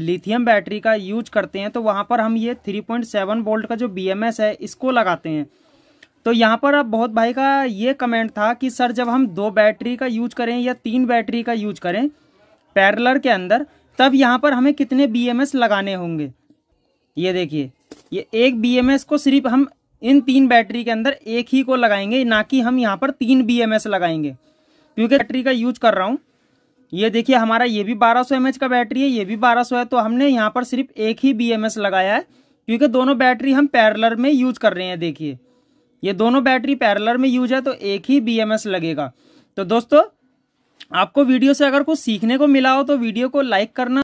lithium battery का use करते हैं तो वहाँ पर हम ये 3.7 वोल्ट का जो बी है इसको लगाते हैं तो यहाँ पर अब बहुत भाई का ये कमेंट था कि सर जब हम दो बैटरी का यूज करें या तीन बैटरी का यूज करें पैरलर के अंदर तब यहाँ पर हमें कितने बी लगाने होंगे ये देखिए ये एक बी को सिर्फ हम इन तीन बैटरी के अंदर एक ही को लगाएंगे ना कि हम यहाँ पर तीन बी लगाएंगे क्योंकि बैटरी का यूज कर रहा हूँ ये देखिए हमारा ये भी 1200 सौ का बैटरी है ये भी 1200 है तो हमने यहाँ पर सिर्फ एक ही बी लगाया है क्योंकि दोनों बैटरी हम पैरलर में यूज कर रहे हैं देखिए ये दोनों बैटरी पैरलर में यूज है तो एक ही बी लगेगा तो दोस्तों आपको वीडियो से अगर कुछ सीखने को मिला हो तो वीडियो को लाइक करना